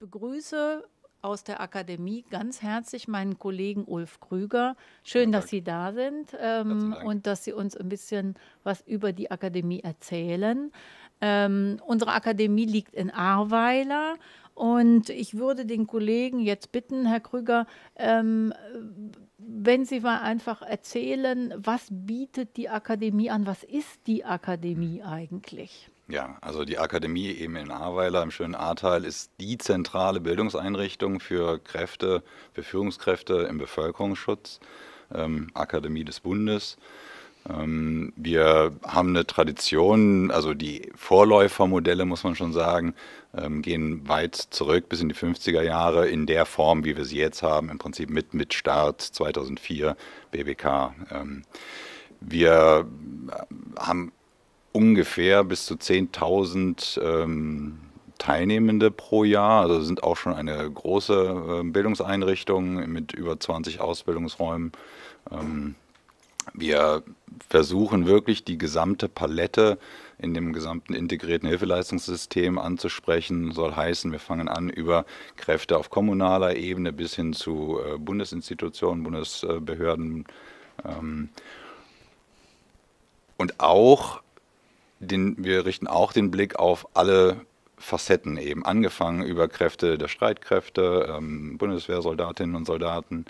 begrüße aus der Akademie ganz herzlich meinen Kollegen Ulf Krüger. Schön, dass Sie da sind ähm, und dass Sie uns ein bisschen was über die Akademie erzählen. Ähm, unsere Akademie liegt in Ahrweiler und ich würde den Kollegen jetzt bitten, Herr Krüger, ähm, wenn Sie mal einfach erzählen, was bietet die Akademie an? Was ist die Akademie hm. eigentlich? Ja, also die Akademie eben in Ahrweiler im schönen Ahrtal ist die zentrale Bildungseinrichtung für Kräfte, für Führungskräfte im Bevölkerungsschutz, ähm, Akademie des Bundes. Ähm, wir haben eine Tradition, also die Vorläufermodelle, muss man schon sagen, ähm, gehen weit zurück bis in die 50er Jahre in der Form, wie wir sie jetzt haben, im Prinzip mit, mit Start 2004 BBK. Ähm, wir äh, haben ungefähr bis zu 10.000 Teilnehmende pro Jahr, also sind auch schon eine große äh, Bildungseinrichtung mit über 20 Ausbildungsräumen wir versuchen wirklich die gesamte Palette in dem gesamten integrierten Hilfeleistungssystem anzusprechen. Soll heißen, wir fangen an über Kräfte auf kommunaler Ebene bis hin zu äh, Bundesinstitutionen, Bundesbehörden ähm, und auch den, wir richten auch den Blick auf alle Facetten eben, angefangen über Kräfte der Streitkräfte, ähm, Bundeswehrsoldatinnen und Soldaten,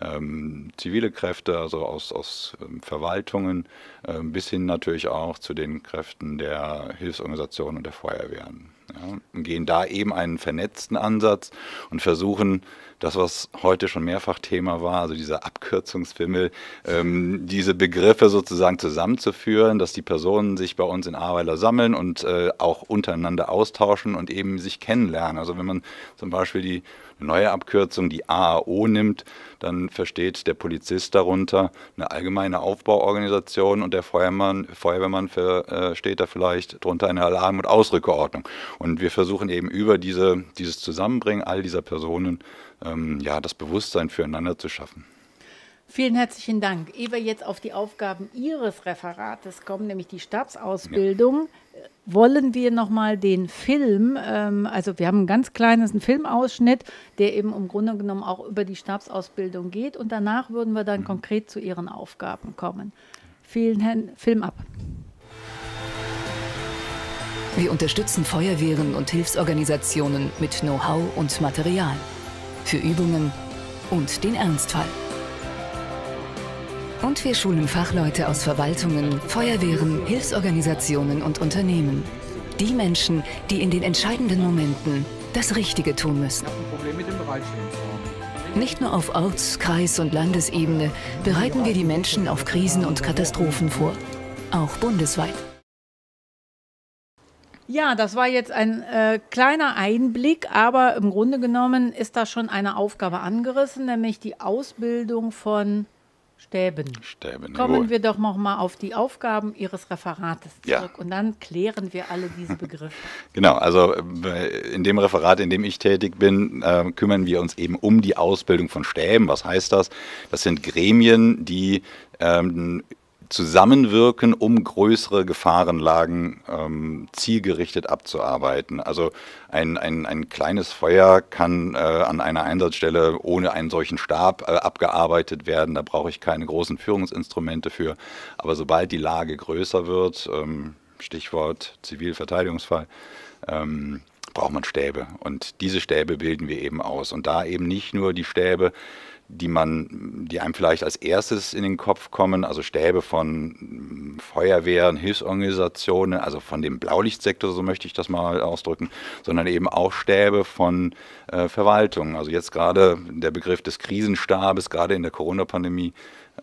ähm, zivile Kräfte, also aus, aus ähm, Verwaltungen, ähm, bis hin natürlich auch zu den Kräften der Hilfsorganisationen und der Feuerwehren. Ja, gehen da eben einen vernetzten Ansatz und versuchen, das, was heute schon mehrfach Thema war, also dieser Abkürzungsfimmel, ähm, diese Begriffe sozusagen zusammenzuführen, dass die Personen sich bei uns in Aweiler sammeln und äh, auch untereinander austauschen und eben sich kennenlernen. Also wenn man zum Beispiel die neue Abkürzung, die AAO nimmt, dann versteht der Polizist darunter eine allgemeine Aufbauorganisation und der Feuermann, Feuerwehrmann versteht da vielleicht darunter eine Alarm- und Ausrückeordnung. Und wir versuchen eben über diese, dieses Zusammenbringen all dieser Personen ähm, ja, das Bewusstsein füreinander zu schaffen. Vielen herzlichen Dank. Ehe wir jetzt auf die Aufgaben Ihres Referates kommen, nämlich die Stabsausbildung. Ja wollen wir nochmal den Film, ähm, also wir haben einen ganz kleinen Filmausschnitt, der eben im Grunde genommen auch über die Stabsausbildung geht und danach würden wir dann mhm. konkret zu Ihren Aufgaben kommen. Vielen Herrn, Film ab. Wir unterstützen Feuerwehren und Hilfsorganisationen mit Know-how und Material für Übungen und den Ernstfall. Und wir schulen Fachleute aus Verwaltungen, Feuerwehren, Hilfsorganisationen und Unternehmen. Die Menschen, die in den entscheidenden Momenten das Richtige tun müssen. Nicht nur auf Orts-, Kreis- und Landesebene bereiten wir die Menschen auf Krisen und Katastrophen vor, auch bundesweit. Ja, das war jetzt ein äh, kleiner Einblick, aber im Grunde genommen ist da schon eine Aufgabe angerissen, nämlich die Ausbildung von Stäben. Stäben Kommen wir doch nochmal auf die Aufgaben Ihres Referates zurück ja. und dann klären wir alle diese Begriffe. genau, also äh, in dem Referat, in dem ich tätig bin, äh, kümmern wir uns eben um die Ausbildung von Stäben. Was heißt das? Das sind Gremien, die ähm, zusammenwirken, um größere Gefahrenlagen ähm, zielgerichtet abzuarbeiten. Also ein, ein, ein kleines Feuer kann äh, an einer Einsatzstelle ohne einen solchen Stab äh, abgearbeitet werden. Da brauche ich keine großen Führungsinstrumente für. Aber sobald die Lage größer wird, ähm, Stichwort Zivilverteidigungsfall, ähm, braucht man Stäbe. Und diese Stäbe bilden wir eben aus. Und da eben nicht nur die Stäbe, die man, die einem vielleicht als erstes in den Kopf kommen, also Stäbe von mm, Feuerwehren, Hilfsorganisationen, also von dem Blaulichtsektor, so möchte ich das mal ausdrücken, sondern eben auch Stäbe von äh, Verwaltungen. Also jetzt gerade der Begriff des Krisenstabes, gerade in der Corona-Pandemie,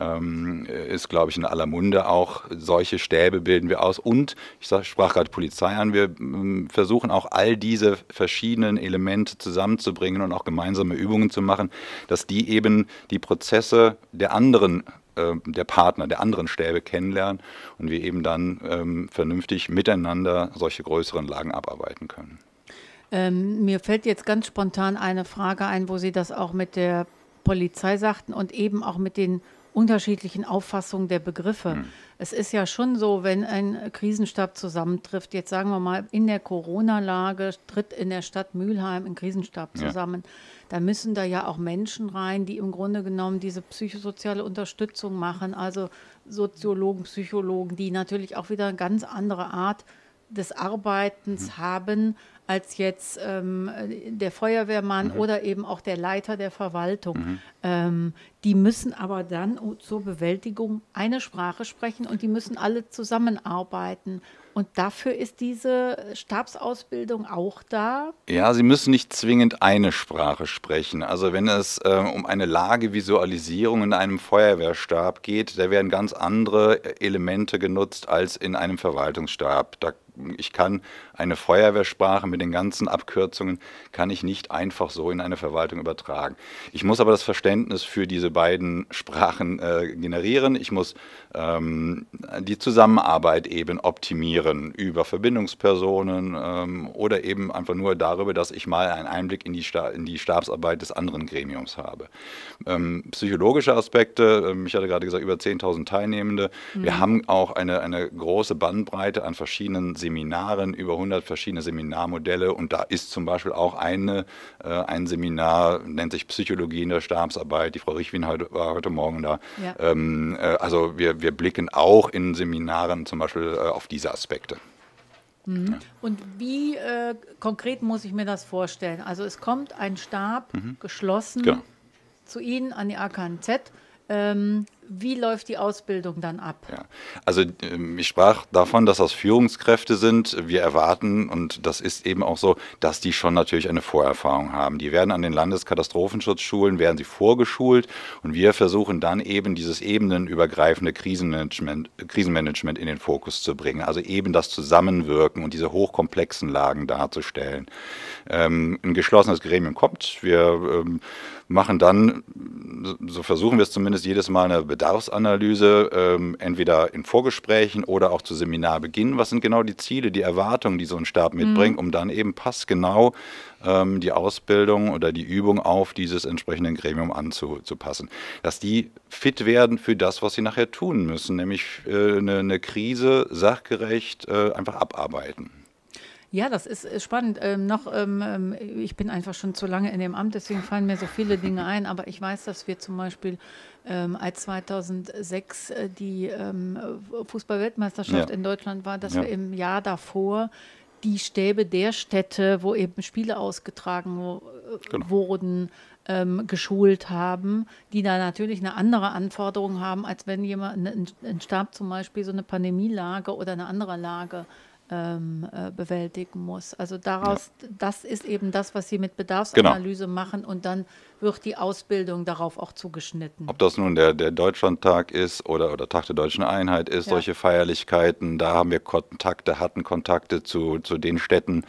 ähm, ist, glaube ich, in aller Munde auch. Solche Stäbe bilden wir aus. Und ich sprach gerade Polizei an, wir hm, versuchen auch all diese verschiedenen Elemente zusammenzubringen und auch gemeinsame Übungen zu machen, dass die eben die Prozesse der anderen ähm, der Partner der anderen Stäbe kennenlernen und wir eben dann ähm, vernünftig miteinander solche größeren Lagen abarbeiten können. Ähm, mir fällt jetzt ganz spontan eine Frage ein, wo Sie das auch mit der Polizei sagten und eben auch mit den unterschiedlichen Auffassungen der Begriffe. Mhm. Es ist ja schon so, wenn ein Krisenstab zusammentrifft, jetzt sagen wir mal, in der Corona-Lage tritt in der Stadt Mülheim ein Krisenstab zusammen, ja. dann müssen da ja auch Menschen rein, die im Grunde genommen diese psychosoziale Unterstützung machen, also Soziologen, Psychologen, die natürlich auch wieder eine ganz andere Art des Arbeitens mhm. haben als jetzt ähm, der Feuerwehrmann mhm. oder eben auch der Leiter der Verwaltung. Mhm. Ähm, die müssen aber dann zur Bewältigung eine Sprache sprechen und die müssen alle zusammenarbeiten und dafür ist diese Stabsausbildung auch da? Ja, Sie müssen nicht zwingend eine Sprache sprechen. Also wenn es äh, um eine Lagevisualisierung in einem Feuerwehrstab geht, da werden ganz andere äh, Elemente genutzt als in einem Verwaltungsstab. Da, ich kann eine Feuerwehrsprache mit den ganzen Abkürzungen kann ich nicht einfach so in eine Verwaltung übertragen. Ich muss aber das Verständnis für diese beiden Sprachen äh, generieren. Ich muss ähm, die Zusammenarbeit eben optimieren informieren über Verbindungspersonen ähm, oder eben einfach nur darüber, dass ich mal einen Einblick in die, Sta in die Stabsarbeit des anderen Gremiums habe. Ähm, psychologische Aspekte, ähm, ich hatte gerade gesagt, über 10.000 Teilnehmende. Mhm. Wir haben auch eine, eine große Bandbreite an verschiedenen Seminaren, über 100 verschiedene Seminarmodelle und da ist zum Beispiel auch eine, äh, ein Seminar, nennt sich Psychologie in der Stabsarbeit. Die Frau Richwin war heute Morgen da. Ja. Ähm, äh, also wir, wir blicken auch in Seminaren zum Beispiel äh, auf diese Aspekte. Aspekte. Mhm. Ja. Und wie äh, konkret muss ich mir das vorstellen? Also es kommt ein Stab mhm. geschlossen genau. zu Ihnen an die AKNZ. Ähm, wie läuft die Ausbildung dann ab? Ja. Also ähm, ich sprach davon, dass das Führungskräfte sind. Wir erwarten, und das ist eben auch so, dass die schon natürlich eine Vorerfahrung haben. Die werden an den Landeskatastrophenschutzschulen, werden sie vorgeschult und wir versuchen dann eben dieses ebenenübergreifende Krisenmanagement, Krisenmanagement in den Fokus zu bringen. Also eben das Zusammenwirken und diese hochkomplexen Lagen darzustellen. Ähm, ein geschlossenes Gremium kommt. Wir ähm, machen dann, so versuchen wir es zumindest jedes Mal eine Bedarfsanalyse, ähm, entweder in Vorgesprächen oder auch zu Seminarbeginn. Was sind genau die Ziele, die Erwartungen, die so ein Stab mitbringt, mhm. um dann eben passgenau ähm, die Ausbildung oder die Übung auf dieses entsprechende Gremium anzupassen. Dass die fit werden für das, was sie nachher tun müssen, nämlich äh, eine, eine Krise sachgerecht äh, einfach abarbeiten. Ja, das ist spannend. Ähm, noch, ähm, ähm, ich bin einfach schon zu lange in dem Amt, deswegen fallen mir so viele Dinge ein. Aber ich weiß, dass wir zum Beispiel ähm, als 2006 äh, die ähm, Fußballweltmeisterschaft ja. in Deutschland war, dass ja. wir im Jahr davor die Stäbe der Städte, wo eben Spiele ausgetragen äh, genau. wurden, ähm, geschult haben, die da natürlich eine andere Anforderung haben, als wenn jemand ne, ein, Stab zum Beispiel so eine Pandemielage oder eine andere Lage ähm, äh, bewältigen muss. Also daraus, ja. das ist eben das, was Sie mit genau. Bedarfsanalyse genau. machen und dann wird die Ausbildung darauf auch zugeschnitten. Ob das nun der, der Deutschlandtag ist oder, oder Tag der Deutschen Einheit ist, ja. solche Feierlichkeiten, da haben wir Kontakte, hatten Kontakte zu, zu den Städten,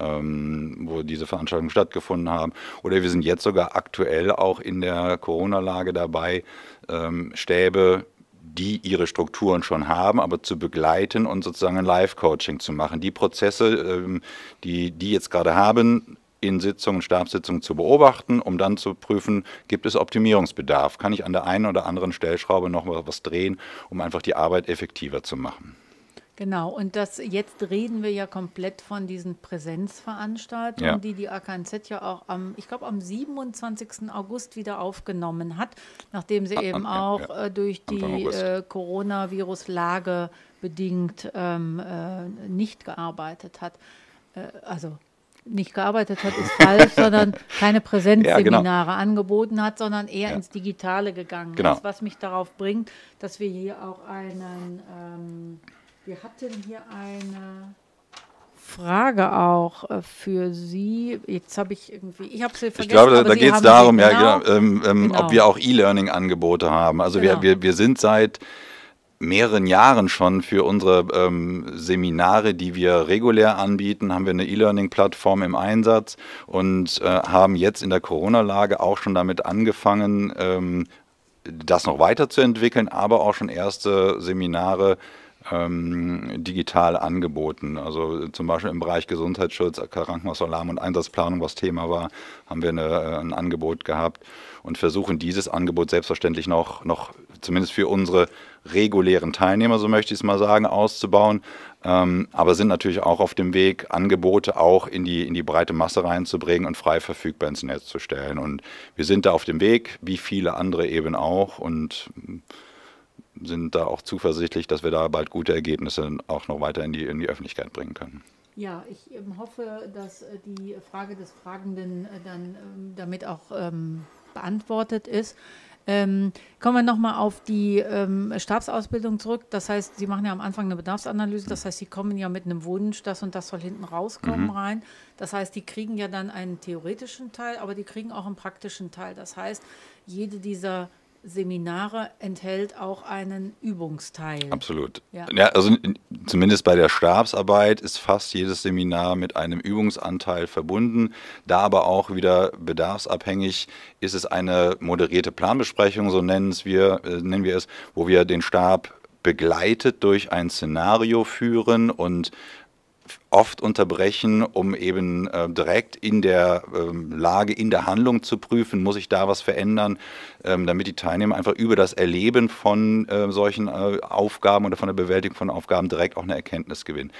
ähm, wo diese Veranstaltungen stattgefunden haben. Oder wir sind jetzt sogar aktuell auch in der Corona-Lage dabei, ähm, Stäbe die ihre Strukturen schon haben, aber zu begleiten und sozusagen ein Live-Coaching zu machen. Die Prozesse, ähm, die die jetzt gerade haben, in Sitzungen, Stabssitzungen zu beobachten, um dann zu prüfen, gibt es Optimierungsbedarf? Kann ich an der einen oder anderen Stellschraube noch mal was drehen, um einfach die Arbeit effektiver zu machen? Genau, und das jetzt reden wir ja komplett von diesen Präsenzveranstaltungen, ja. die die AKNZ ja auch am, ich glaube, am 27. August wieder aufgenommen hat, nachdem sie am, eben auch ja, äh, durch die äh, Coronavirus-Lage bedingt ähm, äh, nicht gearbeitet hat. Äh, also nicht gearbeitet hat, ist falsch, sondern keine Präsenzseminare ja, genau. angeboten hat, sondern eher ja. ins Digitale gegangen genau. ist, was mich darauf bringt, dass wir hier auch einen ähm, wir hatten hier eine Frage auch äh, für Sie. Jetzt habe ich irgendwie, ich habe sie vergessen. Ich glaube, da, da geht es darum, genau, ja, genau, ähm, ähm, genau. ob wir auch E-Learning-Angebote haben. Also wir, genau. wir, wir sind seit mehreren Jahren schon für unsere ähm, Seminare, die wir regulär anbieten, haben wir eine E-Learning-Plattform im Einsatz und äh, haben jetzt in der Corona-Lage auch schon damit angefangen, ähm, das noch weiterzuentwickeln, aber auch schon erste Seminare äh, ähm, digital angeboten. Also zum Beispiel im Bereich Gesundheitsschutz, Krankenhausalarm und Einsatzplanung, was Thema war, haben wir eine, äh, ein Angebot gehabt und versuchen dieses Angebot selbstverständlich noch, noch zumindest für unsere regulären Teilnehmer, so möchte ich es mal sagen, auszubauen. Ähm, aber sind natürlich auch auf dem Weg, Angebote auch in die, in die breite Masse reinzubringen und frei verfügbar ins Netz zu stellen. Und wir sind da auf dem Weg, wie viele andere eben auch. Und sind da auch zuversichtlich, dass wir da bald gute Ergebnisse auch noch weiter in die, in die Öffentlichkeit bringen können. Ja, ich ähm, hoffe, dass äh, die Frage des Fragenden äh, dann ähm, damit auch ähm, beantwortet ist. Ähm, kommen wir nochmal auf die ähm, Stabsausbildung zurück. Das heißt, Sie machen ja am Anfang eine Bedarfsanalyse. Das heißt, Sie kommen ja mit einem Wunsch, das und das soll hinten rauskommen mhm. rein. Das heißt, die kriegen ja dann einen theoretischen Teil, aber die kriegen auch einen praktischen Teil. Das heißt, jede dieser Seminare enthält auch einen Übungsteil. Absolut. Ja. ja. also zumindest bei der Stabsarbeit ist fast jedes Seminar mit einem Übungsanteil verbunden. Da aber auch wieder bedarfsabhängig ist es eine moderierte Planbesprechung, so nennen, wir, äh, nennen wir es, wo wir den Stab begleitet durch ein Szenario führen und oft unterbrechen, um eben äh, direkt in der ähm, Lage, in der Handlung zu prüfen, muss ich da was verändern, ähm, damit die Teilnehmer einfach über das Erleben von äh, solchen äh, Aufgaben oder von der Bewältigung von Aufgaben direkt auch eine Erkenntnis gewinnen.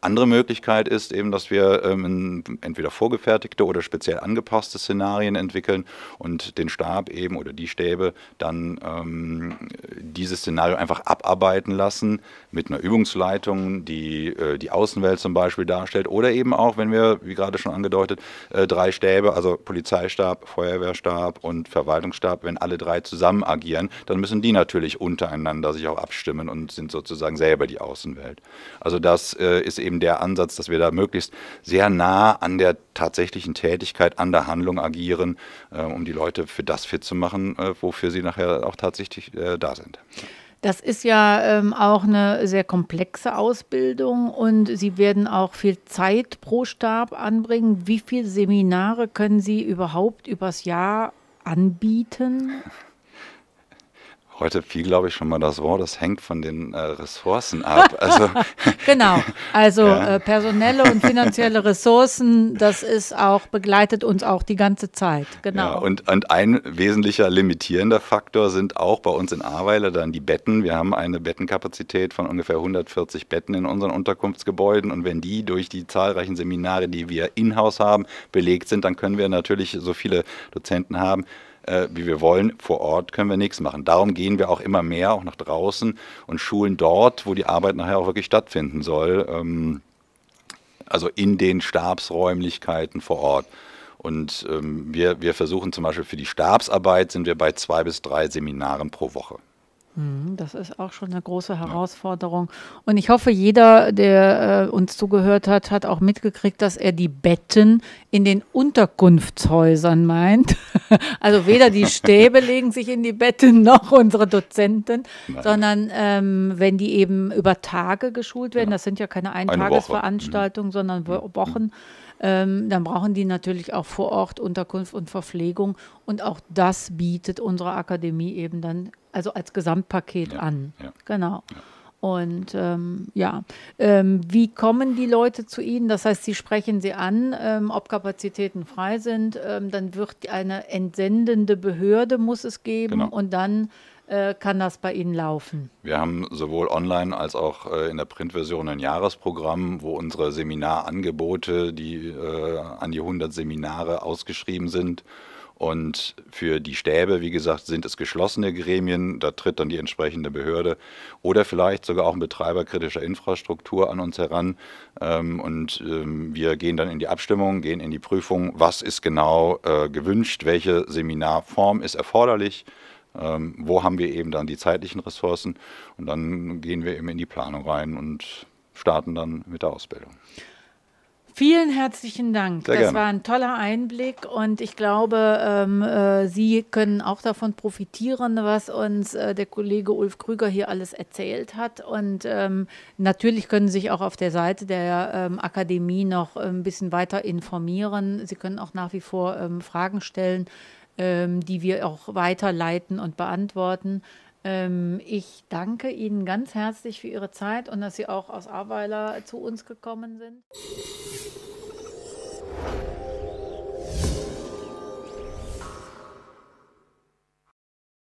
Andere Möglichkeit ist eben, dass wir ähm, entweder vorgefertigte oder speziell angepasste Szenarien entwickeln und den Stab eben oder die Stäbe dann ähm, dieses Szenario einfach abarbeiten lassen mit einer Übungsleitung, die äh, die Außenwelt zum Beispiel Beispiel darstellt. Oder eben auch, wenn wir, wie gerade schon angedeutet, äh, drei Stäbe, also Polizeistab, Feuerwehrstab und Verwaltungsstab, wenn alle drei zusammen agieren, dann müssen die natürlich untereinander sich auch abstimmen und sind sozusagen selber die Außenwelt. Also das äh, ist eben der Ansatz, dass wir da möglichst sehr nah an der tatsächlichen Tätigkeit, an der Handlung agieren, äh, um die Leute für das fit zu machen, wofür sie nachher auch tatsächlich da sind. Das ist ja ähm, auch eine sehr komplexe Ausbildung und Sie werden auch viel Zeit pro Stab anbringen. Wie viele Seminare können Sie überhaupt übers Jahr anbieten? Heute fiel, glaube ich, schon mal das Wort, das hängt von den äh, Ressourcen ab. Also, genau, also ja. äh, personelle und finanzielle Ressourcen, das ist auch, begleitet uns auch die ganze Zeit. Genau. Ja, und, und ein wesentlicher limitierender Faktor sind auch bei uns in Ahrweiler dann die Betten. Wir haben eine Bettenkapazität von ungefähr 140 Betten in unseren Unterkunftsgebäuden und wenn die durch die zahlreichen Seminare, die wir in-house haben, belegt sind, dann können wir natürlich so viele Dozenten haben, äh, wie wir wollen. Vor Ort können wir nichts machen. Darum gehen wir auch immer mehr, auch nach draußen und schulen dort, wo die Arbeit nachher auch wirklich stattfinden soll. Ähm, also in den Stabsräumlichkeiten vor Ort. Und ähm, wir, wir versuchen zum Beispiel für die Stabsarbeit sind wir bei zwei bis drei Seminaren pro Woche. Mhm, das ist auch schon eine große Herausforderung. Und ich hoffe, jeder, der äh, uns zugehört hat, hat auch mitgekriegt, dass er die Betten in den Unterkunftshäusern meint. also weder die Stäbe legen sich in die Betten noch unsere Dozenten, Nein. sondern ähm, wenn die eben über Tage geschult werden, genau. das sind ja keine Eintagesveranstaltungen, mhm. sondern mhm. Wochen. Ähm, dann brauchen die natürlich auch vor Ort Unterkunft und Verpflegung. Und auch das bietet unsere Akademie eben dann also als Gesamtpaket ja, an. Ja. Genau. Ja. Und ähm, ja, ähm, wie kommen die Leute zu Ihnen? Das heißt, Sie sprechen sie an, ähm, ob Kapazitäten frei sind. Ähm, dann wird eine entsendende Behörde muss es geben genau. und dann äh, kann das bei Ihnen laufen. Wir haben sowohl online als auch äh, in der Printversion ein Jahresprogramm, wo unsere Seminarangebote, die äh, an die 100 Seminare ausgeschrieben sind, und für die Stäbe, wie gesagt, sind es geschlossene Gremien, da tritt dann die entsprechende Behörde oder vielleicht sogar auch ein Betreiber kritischer Infrastruktur an uns heran. Ähm, und ähm, wir gehen dann in die Abstimmung, gehen in die Prüfung, was ist genau äh, gewünscht, welche Seminarform ist erforderlich. Ähm, wo haben wir eben dann die zeitlichen Ressourcen? Und dann gehen wir eben in die Planung rein und starten dann mit der Ausbildung. Vielen herzlichen Dank. Sehr das gerne. war ein toller Einblick und ich glaube, ähm, äh, Sie können auch davon profitieren, was uns äh, der Kollege Ulf Krüger hier alles erzählt hat. Und ähm, natürlich können Sie sich auch auf der Seite der ähm, Akademie noch ähm, ein bisschen weiter informieren. Sie können auch nach wie vor ähm, Fragen stellen, ähm, die wir auch weiterleiten und beantworten. Ähm, ich danke Ihnen ganz herzlich für Ihre Zeit und dass Sie auch aus Aweiler zu uns gekommen sind.